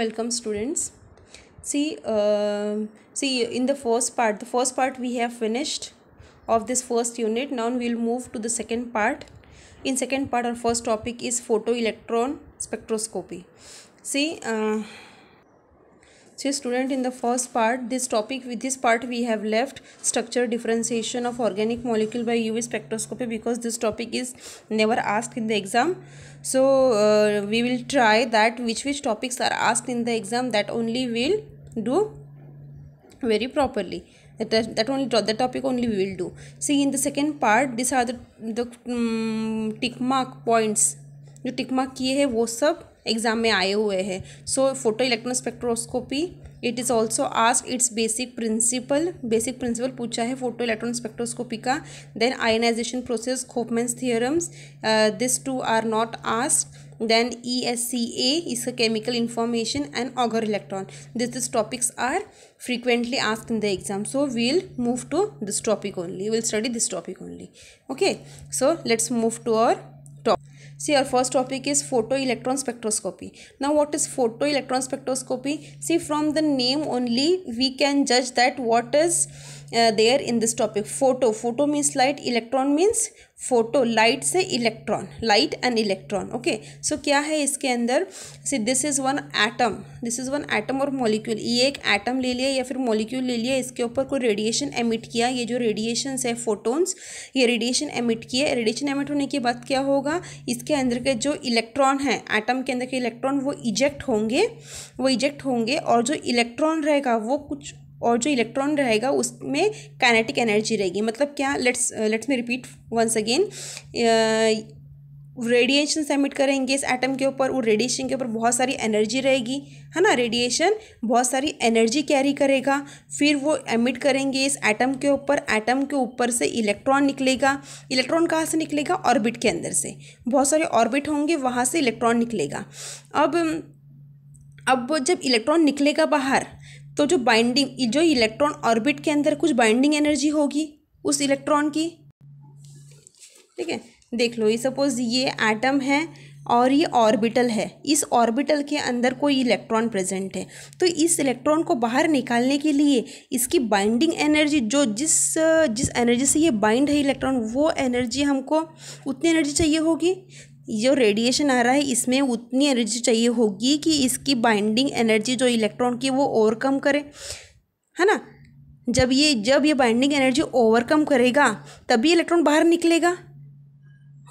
welcome students see uh, see in the first part the first part we have finished of this first unit now we'll move to the second part in second part our first topic is photoelectron spectroscopy see uh, so, student in the first part this topic with this part we have left structure differentiation of organic molecule by uv spectroscopy because this topic is never asked in the exam so uh, we will try that which which topics are asked in the exam that only will do very properly that, that only that topic only we will do see in the second part these are the the um, tick mark points जो tick mark किए हैं वो सब exam में आए हुए हैं so photo electron spectroscopy it is also asked its basic principle basic principle पूछा है फोटो इलेक्ट्रॉन स्पेक्ट्रोस्कोपी का then ionisation process Koopmans theorems this two are not asked then E S C A इसका chemical information and auger electron this this topics are frequently asked in the exam so we'll move to this topic only will study this topic only okay so let's move to our See our first topic is photoelectron spectroscopy. Now what is photoelectron spectroscopy? See from the name only we can judge that what is there in this topic photo photo means light electron means photo light से electron light and electron okay so क्या है इसके अंदर see this is one atom this is one atom और molecule ये एक atom ले लिया या फिर मॉलिक्यूल ले लिया इसके ऊपर कोई रेडिएशन एमिट किया ये जो रेडिएशन है फोटोन्स ये रेडिएशन एमिट किया रेडिएशन एमिट होने के बाद क्या होगा इसके अंदर के जो इलेक्ट्रॉन हैं एटम के अंदर के इलेक्ट्रॉन वो इजेक्ट होंगे वो इजेक्ट होंगे और जो इलेक्ट्रॉन रहेगा वो कुछ और जो इलेक्ट्रॉन रहेगा उसमें काइनेटिक एनर्जी रहेगी मतलब क्या let's let's me repeat once again radiation emit करेंगे इस एटम के ऊपर वो रेडिएशन के ऊपर बहुत सारी एनर्जी रहेगी है ना रेडिएशन बहुत सारी एनर्जी कैरी करेगा फिर वो एमिट करेंगे इस एटम के ऊपर एटम के ऊपर से इलेक्ट्रॉन निकलेगा इलेक्ट्रॉन कहाँ से निकलेगा ऑर्बिट के अंदर से बहुत सारे ऑर्बिट होंगे वहाँ से इलेक्ट्रॉन निकलेगा अब अब जब इलेक्ट्रॉन निकलेगा बाहर तो जो बाइंडिंग जो इलेक्ट्रॉन ऑर्बिट के अंदर कुछ बाइंडिंग एनर्जी होगी उस इलेक्ट्रॉन की ठीक है देख लो ये सपोज ये एटम है और ये ऑर्बिटल है इस ऑर्बिटल के अंदर कोई इलेक्ट्रॉन प्रेजेंट है तो इस इलेक्ट्रॉन को बाहर निकालने के लिए इसकी बाइंडिंग एनर्जी जो जिस जिस एनर्जी से ये बाइंड है इलेक्ट्रॉन वो एनर्जी हमको उतनी एनर्जी चाहिए होगी जो रेडिएशन आ रहा है इसमें उतनी एनर्जी चाहिए होगी कि इसकी बाइंडिंग एनर्जी जो इलेक्ट्रॉन की वो ओवरकम करे है ना जब ये जब ये बाइंडिंग एनर्जी ओवरकम करेगा तभी इलेक्ट्रॉन बाहर निकलेगा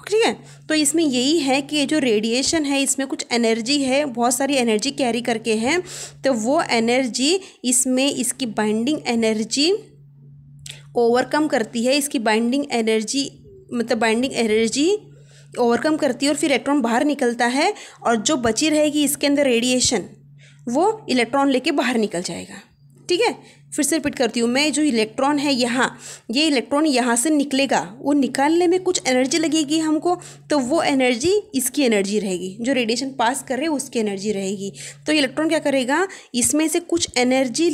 ठीक है तो इसमें यही है कि ये जो रेडिएशन है इसमें कुछ एनर्जी है बहुत सारी एनर्जी कैरी करके हैं तो वो एनर्जी इसमें इसकी बाइंडिंग एनर्जी ओवरकम करती है इसकी बाइंडिंग एनर्जी मतलब बाइंडिंग एनर्जी ओवरकम करती है और फिर इलेक्ट्रॉन बाहर निकलता है और जो बची रहेगी इसके अंदर रेडिएशन वो इलेक्ट्रॉन लेके बाहर निकल जाएगा ठीक है फिर से रिपीट करती हूँ मैं जो इलेक्ट्रॉन है यहाँ ये इलेक्ट्रॉन यहाँ से निकलेगा वो निकालने में कुछ एनर्जी लगेगी हमको तो वो एनर्जी इसकी एनर्जी रहेगी जो रेडिएशन पास कर रहे उसकी एनर्जी रहेगी तो इलेक्ट्रॉन क्या करेगा इसमें से कुछ एनर्जी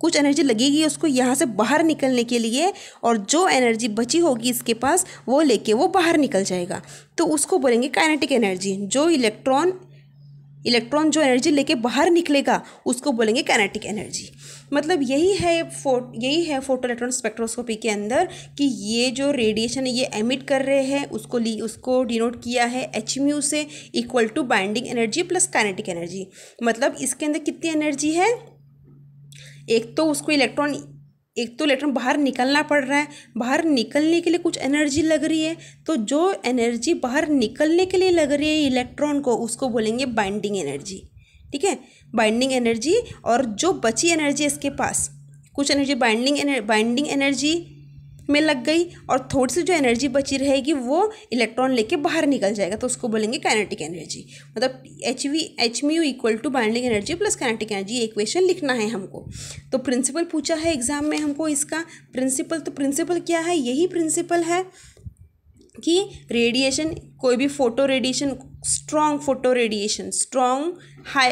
कुछ एनर्जी लगेगी उसको यहाँ से बाहर निकलने के लिए और जो एनर्जी बची होगी इसके पास वो लेके वो बाहर निकल जाएगा तो उसको बोलेंगे काइनेटिक एनर्जी जो इलेक्ट्रॉन इलेक्ट्रॉन जो एनर्जी लेके बाहर निकलेगा उसको बोलेंगे काइनेटिक एनर्जी मतलब यही है फो यही है फोटो इलेक्ट्रॉन स्पेक्ट्रोस्कोपी के अंदर कि ये जो रेडिएशन है ये एमिट कर रहे हैं उसको ली उसको डिनोट किया है एच म्यू से equal to binding energy plus kinetic energy मतलब इसके अंदर कितनी एनर्जी है एक तो उसको इलेक्ट्रॉन एक तो इलेक्ट्रॉन बाहर निकलना पड़ रहा है बाहर निकलने के लिए कुछ एनर्जी लग रही है तो जो एनर्जी बाहर निकलने के लिए लग रही है इलेक्ट्रॉन को उसको बोलेंगे बाइंडिंग एनर्जी ठीक है बाइंडिंग एनर्जी और जो बची एनर्जी इसके पास कुछ एनर्जी बाइंडिंग बाइंडिंग एनर्जी में लग गई और थोड़ी सी जो एनर्जी बची रहेगी वो इलेक्ट्रॉन लेके बाहर निकल जाएगा तो उसको बोलेंगे काइनेटिक एनर्जी मतलब H V H U equal to binding energy plus kinetic energy equation लिखना है हमको तो प्रिंसिपल पूछा है एग्ज़ाम में हमको इसका प्रिंसिपल तो प्रिंसिपल क्या है यही प्रिंसिपल है कि रेडिएशन कोई भी photo radiation strong photo radiation strong high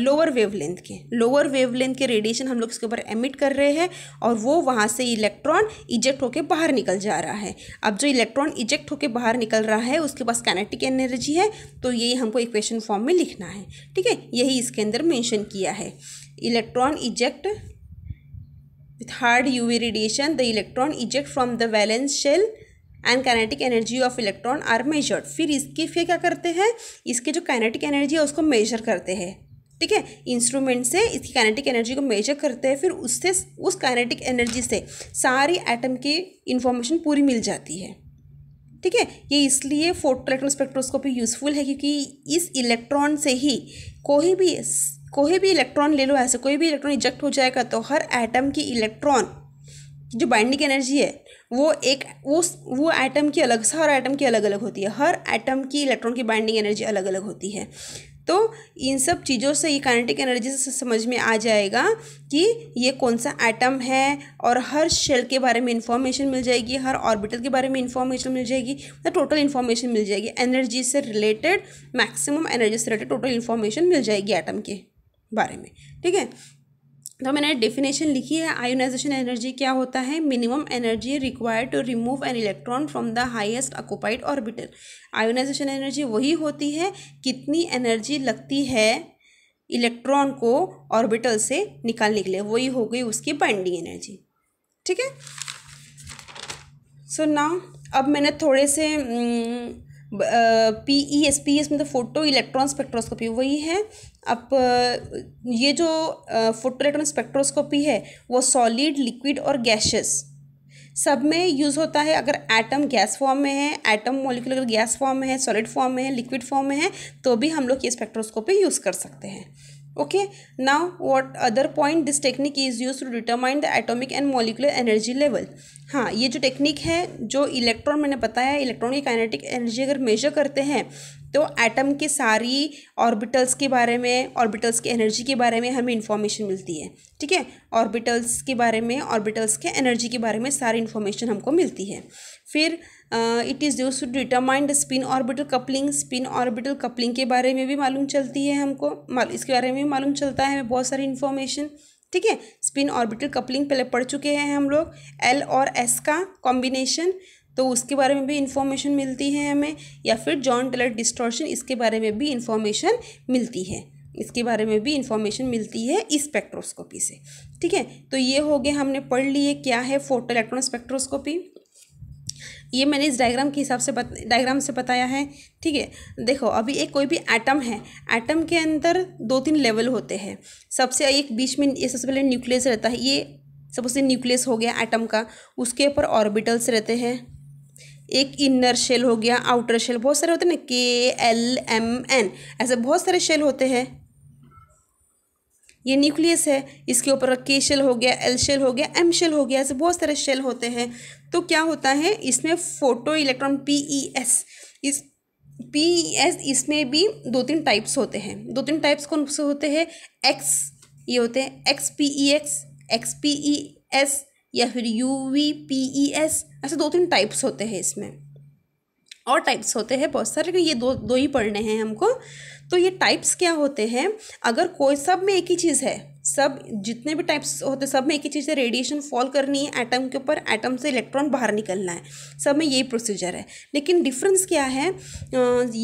lower wavelength के लोअर वेवलेंथ के रेडिएशन हम लोग इसके ऊपर एमिट कर रहे हैं और वो वहाँ से इलेक्ट्रॉन इजेक्ट होकर बाहर निकल जा रहा है अब जो इलेक्ट्रॉन इजेक्ट होकर बाहर निकल रहा है उसके पास कैनेटिक एनर्जी है तो यही हमको इक्वेशन फॉर्म में लिखना है ठीक है यही इसके अंदर मैंशन किया है electron eject with hard U radiation the electron eject from the valence shell and kinetic energy of electron are measured फिर इसके फिर क्या करते हैं इसके जो काइनेटिक एनर्जी है उसको मेजर करते हैं ठीक है इंस्ट्रूमेंट से इसकी काइनेटिक एनर्जी को मेजर करते हैं फिर उससे उस काइनेटिक एनर्जी से सारी एटम की इंफॉर्मेशन पूरी मिल जाती है ठीक है ये इसलिए फोटो इलेक्ट्रॉन स्पेक्ट्रोस्कोपी यूज़फुल है क्योंकि इस इलेक्ट्रॉन से ही कोई भी कोई भी इलेक्ट्रॉन ले लो ऐसे कोई भी इलेक्ट्रॉन इजेक्ट हो जाएगा तो हर एटम की इलेक्ट्रॉन जो बाइंडिंग एनर्जी है वो एक वो वो एटम की अलग हर एटम की अलग अलग होती है हर एटम की इलेक्ट्रॉन की बाइंडिंग एनर्जी अलग अलग होती है तो इन सब चीज़ों से ये काइनेटिक एनर्जी से समझ में आ जाएगा कि ये कौन सा एटम है और हर शेल के बारे में इंफॉर्मेशन मिल जाएगी हर ऑर्बिटल के बारे में इंफॉर्मेशन मिल जाएगी या टोटल इन्फॉर्मेशन मिल जाएगी एनर्जी से रिलेटेड मैक्सिमम एनर्जी से रिलेटेड टोटल इन्फॉर्मेशन मिल जाएगी एटम के बारे में ठीक है तो मैंने डेफिनेशन लिखी है आयोनाइजेशन एनर्जी क्या होता है minimum energy required to remove an electron from the highest occupied orbital ionisation energy वही होती है कितनी एनर्जी लगती है इलेक्ट्रॉन को ऑर्बिटल से निकालने के लिए वही हो गई उसकी बाइंडिंग एनर्जी ठीक है सो ना अब मैंने थोड़े से P E S P S मतलब फोटो इलेक्ट्रॉन स्पेक्ट्रोस्कोपी वही है अब ये जो फोटोइलेक्ट्रॉन स्पेक्ट्रोस्कोपी है वो सॉलिड लिक्विड और गैसेस सब में यूज़ होता है अगर एटम गैस फॉर्म में है एटम मोलिकुलर गैस फॉर्म में है सॉलिड फॉर्म में है लिक्विड फॉर्म में है तो भी हम लोग ये स्पेक्ट्रोस्कोपी यूज़ कर सकते हैं okay now what other point this technique is used to determine the atomic and molecular energy level हाँ ये जो टेक्निक है जो इलेक्ट्रॉन मैंने बताया इलेक्ट्रॉन की काइनेटिक एनर्जी अगर मेजर करते हैं तो एटम के सारी ऑर्बिटल्स के बारे में ऑर्बिटल्स के एनर्जी के बारे में हमें इन्फॉर्मेशन मिलती है ठीक है ऑर्बिटल्स के बारे में ऑर्बिटल्स के एनर्जी के बारे में सारी इन्फॉर्मेशन हमको मिलती है फिर it is used to determine the spin orbital coupling spin orbital coupling के बारे में भी मालूम चलती है हमको इसके बारे में भी मालूम चलता है हमें बहुत सारी इन्फॉर्मेशन ठीक है स्पिन ऑर्बिटल कपलिंग पहले पढ़ चुके हैं हम लोग एल और एस का कॉम्बिनेशन तो उसके बारे में भी इंफॉर्मेशन मिलती है हमें या फिर जॉन टेलर डिस्टॉर्शन इसके बारे में भी इंफॉर्मेशन मिलती है इसके बारे में भी इंफॉर्मेशन मिलती है स्पेक्ट्रोस्कोपी से ठीक है तो ये हो गया हमने पढ़ लिए क्या है फोटो इलेक्ट्रॉन स्पेक्ट्रोस्कोपी ये मैंने इस डायग्राम के हिसाब से बत, डायग्राम से बताया है ठीक है देखो अभी एक कोई भी एटम है एटम के अंदर दो तीन लेवल होते हैं सबसे एक बीच में ये सबसे पहले न्यूक्लियस रहता है ये सबसे न्यूक्लियस हो गया एटम का उसके ऊपर ऑर्बिटल्स रहते हैं एक इनर शेल हो गया आउटर शेल बहुत सारे होते हैं ना के एल एम एन ऐसे बहुत सारे शेल होते हैं ये न्यूक्लियस है इसके ऊपर के शेल हो गया एल शेल हो गया एम शेल हो गया ऐसे बहुत सारे शेल होते हैं तो क्या होता है इसमें photo electron P E S इस पी ई एस इसमें भी दो तीन टाइप्स होते हैं दो तीन टाइप्स कौन से होते हैं एक्स ये होते हैं X P E X X P E S या फिर U V P E S ऐसे दो तीन टाइप्स होते हैं इसमें और टाइप्स होते हैं बहुत सारे लेकिन ये दो दो ही पढ़ने हैं हमको तो ये टाइप्स क्या होते हैं अगर कोई सब में एक ही चीज़ है सब जितने भी टाइप्स होते हैं सब में एक ही चीज़ है रेडिएशन फॉल करनी है एटम के ऊपर एटम से इलेक्ट्रॉन बाहर निकलना है सब में यही प्रोसीजर है लेकिन डिफरेंस क्या है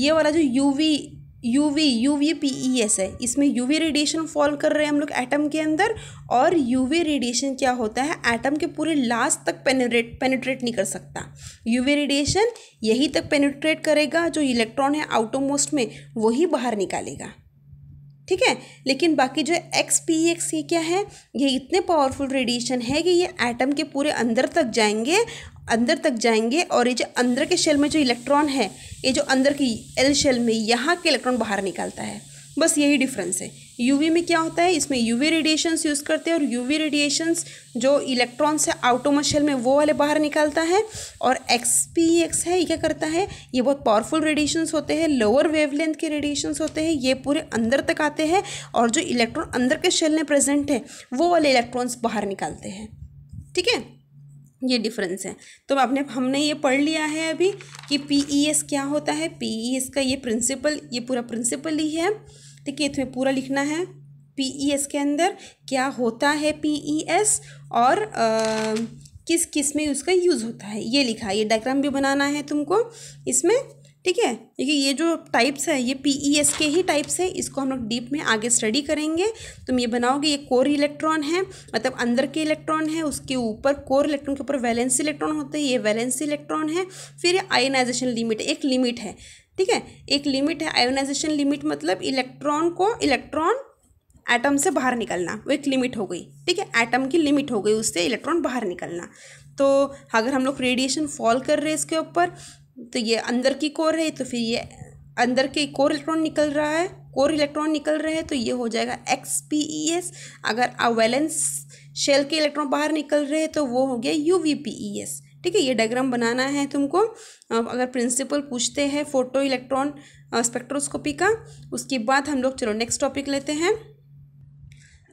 ये वाला जो U V UV UV PES है इसमें यूवी रेडिएशन फॉल कर रहे हैं हम लोग एटम के अंदर और यूवी रेडिएशन क्या होता है एटम के पूरे लास्ट तक पेनेट्रेट पेनिट्रेट नहीं कर सकता यूवी रेडिएशन यही तक पेनिट्रेट करेगा जो इलेक्ट्रॉन है आउटोमोस्ट में वही बाहर निकालेगा ठीक है लेकिन बाकी जो एक्स पी एक्स ये क्या है ये इतने पावरफुल रेडिएशन है कि ये एटम के पूरे अंदर तक जाएंगे अंदर तक जाएंगे और ये जो अंदर के शेल में जो इलेक्ट्रॉन है ये जो अंदर की एल शेल में यहाँ के इलेक्ट्रॉन बाहर निकालता है बस यही डिफरेंस है यूवी में क्या होता है इसमें यूवी रेडिएशंस यूज़ करते हैं और यूवी रेडिएशंस जो इलेक्ट्रॉन्स है आउटोमशल में वो वाले बाहर निकालता है और एक्स e है ये क्या करता है ये बहुत पावरफुल रेडिएशंस होते हैं लोअर वेवलेंथ के रेडिएशंस होते हैं ये पूरे अंदर तक आते हैं और जो इलेक्ट्रॉन अंदर के शेल में प्रेजेंट है वो वाले इलेक्ट्रॉन्स बाहर निकालते हैं ठीक है ये डिफरेंस है तो आपने हमने ये पढ़ लिया है अभी कि पी ई एस क्या होता है पी ई एस का ये प्रिंसिपल ये पूरा प्रिंसिपल ही है देखिए इसमें पूरा लिखना है पी ई एस के अंदर क्या होता है पी ई एस और आ, किस किस में उसका यूज़ होता है ये लिखा है ये डायग्राम भी बनाना है तुमको इसमें ठीक है देखिए ये जो टाइप्स है ये पी ई एस के ही टाइप्स है इसको हम लोग डीप में आगे स्टडी करेंगे तुम ये बनाओगे ये कोर इलेक्ट्रॉन है मतलब अंदर के इलेक्ट्रॉन है उसके ऊपर कोर इलेक्ट्रॉन के ऊपर वैलेंस इलेक्ट्रॉन होते हैं ये वैलेंस इलेक्ट्रॉन है फिर आयनाइजेशन लिमिट एक लिमिट है ठीक है एक लिमिट है आयोनाइजेशन लिमिट मतलब इलेक्ट्रॉन को इलेक्ट्रॉन एटम से बाहर निकलना वो एक लिमिट हो गई ठीक है एटम की लिमिट हो गई उससे इलेक्ट्रॉन बाहर निकलना तो अगर हम लोग रेडिएशन फॉल कर रहे हैं इसके ऊपर तो ये अंदर की कोर है तो फिर ये अंदर के कोर इलेक्ट्रॉन निकल रहा है कोर इलेक्ट्रॉन निकल रहे हैं तो ये हो जाएगा एक्स पी ई एस अगर अवेलेंस शेल के इलेक्ट्रॉन बाहर निकल रहे हैं तो वो हो गया U V P E S ठीक है ये डायग्राम बनाना है तुमको अगर प्रिंसिपल पूछते हैं फोटो इलेक्ट्रॉन स्पेक्ट्रोस्कोपी का उसके बाद हम लोग चलो नेक्स्ट टॉपिक लेते हैं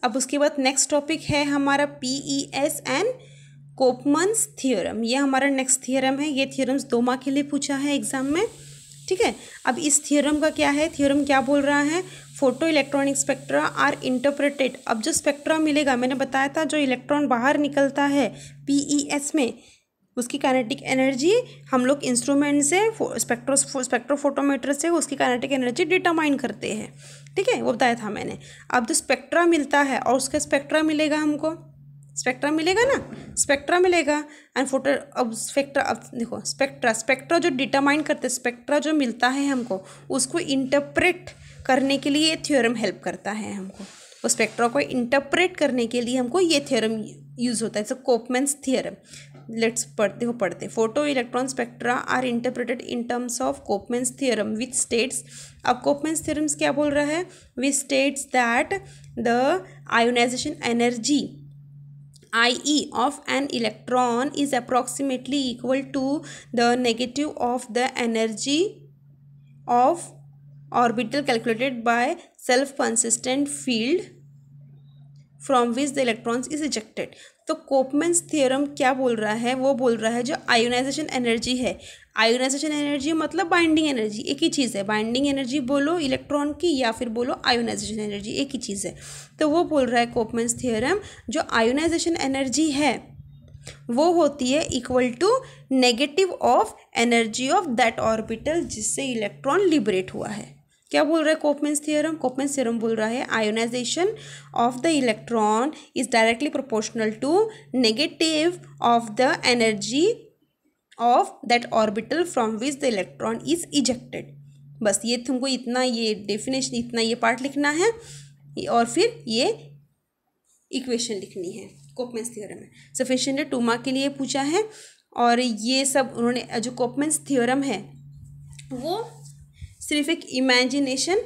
अब उसके बाद नेक्स्ट टॉपिक है हमारा P E S and Koopmans theorem ये हमारा नेक्स्ट थियोरम है ये थियोरम्स दो माह के लिए पूछा है एग्जाम में ठीक है अब इस थियोरम का क्या है थियोरम क्या बोल रहा है photo electronic spectra are interpreted अब जो स्पेक्ट्रा मिलेगा मैंने बताया था जो इलेक्ट्रॉन बाहर निकलता है एस e में उसकी काइनेटिक एनर्जी हम लोग इंस्ट्रूमेंट से स्पेक्ट्रो स्पेक्ट्रोफोटोमीटर से उसकी काइनेटिक एनर्जी डिटरमाइन करते हैं ठीक है वो बताया था मैंने अब जो स्पेक्ट्रा मिलता है और उसका स्पेक्ट्रा मिलेगा हमको स्पेक्ट्रा मिलेगा ना स्पेक्ट्रा मिलेगा एंड फोटो अब स्पेक्ट्रा अब देखो स्पेक्ट्रा स्पेक्ट्रा जो डिटरमाइन करते हैं स्पेक्ट्रा जो मिलता है हमको उसको इंटरप्रेट करने के लिए ये थ्योरम हेल्प करता है हमको वो स्पेक्ट्रा को इंटरप्रेट करने के लिए हमको ये थ्योरम यूज़ होता है जैसे कोपमेंस थ्योरम लेट्स पढ़ते हो पढ़ते photo electron spectra are interpreted in terms of Koopmans theorem which states अब कोपमेंस थियरम्स क्या बोल रहा है which states that the ionisation energy I E of an electron is approximately equal to the negative of the energy of orbital calculated by self consistent field from which the electrons is ejected तो Koopmans theorem क्या बोल रहा है वो बोल रहा है जो आयोनाइजेशन एनर्जी है आयोनाइजेशन एनर्जी मतलब बाइंडिंग एनर्जी एक ही चीज़ है बाइंडिंग एनर्जी बोलो इलेक्ट्रॉन की या फिर बोलो आयोनाइजेशन एनर्जी एक ही चीज़ है तो वो बोल रहा है कोपमेंस थियोरम जो आयोनाइजेशन एनर्जी है वो होती है equal to negative of energy of that orbital जिससे इलेक्ट्रॉन लिबरेट हुआ है क्या बोल रहा है कोपमेंस थ्योरम कोपमेंस थ्योरम बोल रहा है ionisation of the electron is directly proportional to negative of the energy of that orbital from which the electron is ejected बस ये तुमको इतना ये डेफिनेशन इतना ये पार्ट लिखना है और फिर ये इक्वेशन लिखनी है कोपमेंस थ्योरम है सफिशेंट है के लिए पूछा है और ये सब उन्होंने जो कोपमेंस थ्योरम है वो सिर्फ एक इमेजिनेशन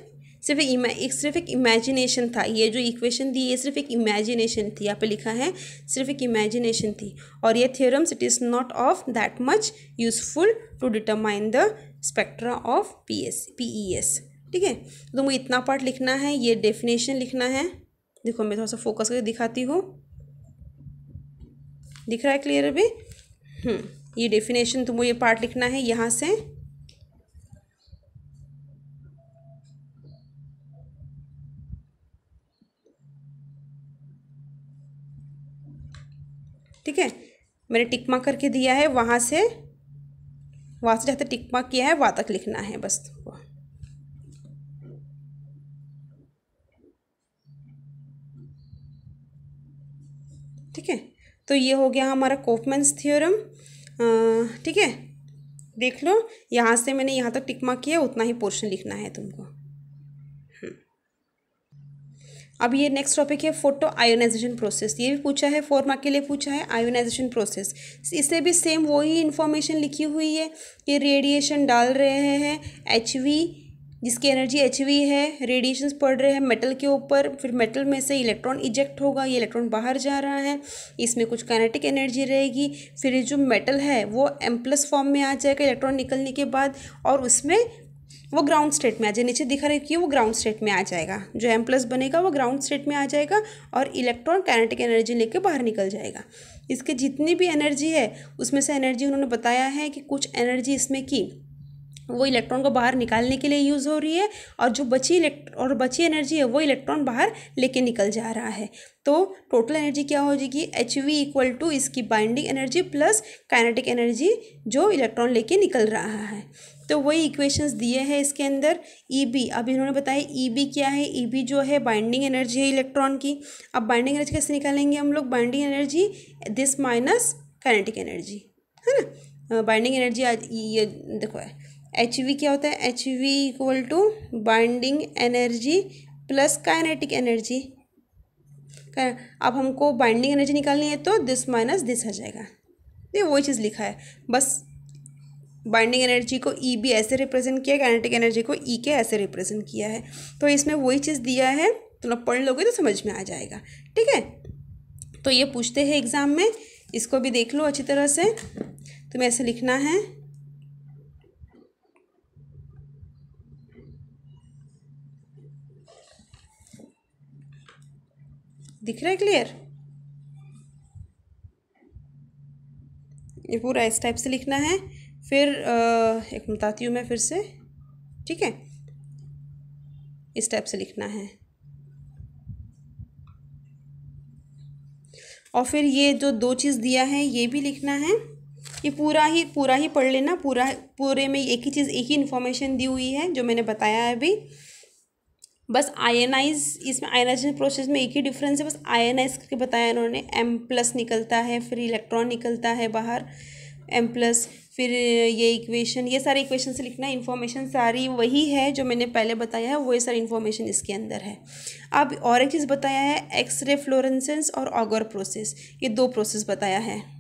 सिर्फ एक, एक सिर्फ एक इमेजिनेशन था ये जो इक्वेशन थी ये सिर्फ एक इमेजिनेशन थी यहाँ पे लिखा है सिर्फ एक इमेजिनेशन थी और ये theorems it is not of that much useful to determine the spectra of P S P E S ठीक है तो मुझे इतना पार्ट लिखना है ये डेफिनेशन लिखना है देखो मैं थोड़ा सा फोकस करके दिखाती हूँ दिख रहा है क्लियर अभी हम्म ये डेफिनेशन तो मुझे पार्ट लिखना है यहाँ से ठीक है मैंने टिकमा करके दिया है वहाँ से वहाँ से जहाँ तक टिकमा किया है वहाँ तक लिखना है बस ठीक है तो ये हो गया हमारा कोफमेंस थियोरम ठीक है देख लो यहाँ से मैंने यहाँ तक टिकमा किया उतना ही पोर्शन लिखना है तुमको अब ये नेक्स्ट टॉपिक है फोटो आयोनाइजेशन प्रोसेस ये भी पूछा है फोर मार्क के लिए पूछा है आयोनाइजेशन प्रोसेस इससे भी सेम वही इन्फॉर्मेशन लिखी हुई है ये रेडिएशन डाल रहे हैं एच वी जिसकी एनर्जी एच वी है रेडिएशन पड़ रहे हैं मेटल के ऊपर फिर मेटल में से इलेक्ट्रॉन इजेक्ट होगा ये इलेक्ट्रॉन बाहर जा रहा है इसमें कुछ काइनेटिक एनर्जी रहेगी फिर जो मेटल है वो एम प्लस फॉर्म में आ जाएगा इलेक्ट्रॉन निकलने के बाद और उसमें वो ग्राउंड स्टेट में आ जाए नीचे दिखा रही है वो ग्राउंड स्टेट में आ जाएगा जो एम प्लस बनेगा वो ग्राउंड स्टेट में आ जाएगा और इलेक्ट्रॉन कैनेटिक एनर्जी लेके बाहर निकल जाएगा इसके जितनी भी एनर्जी है उसमें से एनर्जी उन्होंने बताया है कि कुछ एनर्जी इसमें की वो इलेक्ट्रॉन को बाहर निकालने के लिए यूज़ हो रही है और जो बची इलेक्ट और बची एनर्जी है वो इलेक्ट्रॉन बाहर लेके निकल जा रहा है तो टोटल एनर्जी क्या हो जाएगी एच वी इक्वल टू इसकी binding energy plus kinetic energy जो इलेक्ट्रॉन लेके निकल रहा है तो वही इक्वेशंस दिए हैं इसके अंदर ई e बी अब इन्होंने बताया ई e बी क्या है ई e बी जो है बाइंडिंग एनर्जी है इलेक्ट्रॉन की अब बाइंडिंग एनर्जी कैसे निकालेंगे हम लोग binding energy this minus kinetic energy है ना बाइंडिंग एनर्जी आज ये देखो है एच वी क्या होता है H V equal to binding energy plus kinetic energy अब हमको बाइंडिंग एनर्जी निकालनी है तो दिस माइनस दिस आ जाएगा ये वही चीज़ लिखा है बस बाइंडिंग एनर्जी को ई e बी ऐसे रिप्रेजेंट किया कैनेटिक एनर्जी को ई e के ऐसे रिप्रेजेंट किया है तो इसमें वही चीज़ दिया है तो पढ़ लोगे तो समझ में आ जाएगा ठीक है तो ये पूछते हैं एग्ज़ाम में इसको भी देख लो अच्छी तरह से तुम्हें ऐसे लिखना है दिख रहा है क्लियर ये पूरा इस टाइप से लिखना है फिर एक बताती हूँ मैं फिर से ठीक है इस टाइप से लिखना है और फिर ये जो दो चीज़ दिया है ये भी लिखना है ये पूरा ही पूरा ही पढ़ लेना पूरा पूरे में एक ही चीज़ एक ही इन्फॉर्मेशन दी हुई है जो मैंने बताया है अभी बस आयनाइज इसमें आयनाइजेशन प्रोसेस में एक ही डिफरेंस है बस आयनाइज करके बताया इन्होंने एम प्लस निकलता है फिर इलेक्ट्रॉन निकलता है बाहर एम प्लस फिर ये इक्वेशन ये सारे इक्वेशन से लिखना है इन्फॉर्मेशन सारी वही है जो मैंने पहले बताया है वही सारी इन्फॉर्मेशन इसके अंदर है अब और एक चीज़ बताया है एक्सरे फ्लोरेंसेंस और ऑगर प्रोसेस ये दो प्रोसेस बताया है